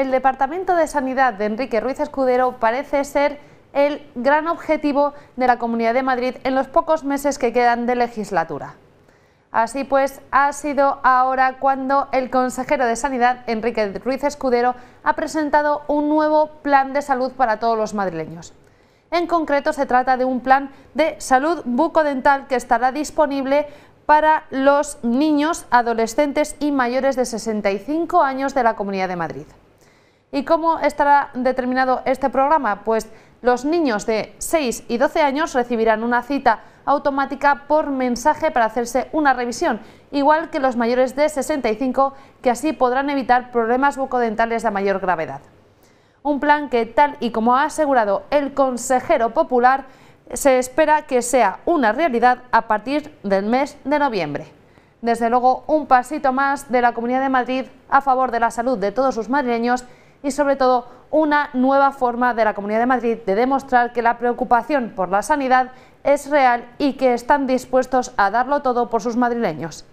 el Departamento de Sanidad de Enrique Ruiz Escudero parece ser el gran objetivo de la Comunidad de Madrid en los pocos meses que quedan de legislatura. Así pues, ha sido ahora cuando el consejero de Sanidad, Enrique Ruiz Escudero, ha presentado un nuevo plan de salud para todos los madrileños. En concreto, se trata de un plan de salud bucodental que estará disponible para los niños, adolescentes y mayores de 65 años de la Comunidad de Madrid. ¿Y cómo estará determinado este programa? Pues los niños de 6 y 12 años recibirán una cita automática por mensaje para hacerse una revisión, igual que los mayores de 65, que así podrán evitar problemas bucodentales de mayor gravedad. Un plan que, tal y como ha asegurado el consejero popular, se espera que sea una realidad a partir del mes de noviembre. Desde luego, un pasito más de la Comunidad de Madrid a favor de la salud de todos sus madrileños y sobre todo una nueva forma de la Comunidad de Madrid de demostrar que la preocupación por la sanidad es real y que están dispuestos a darlo todo por sus madrileños.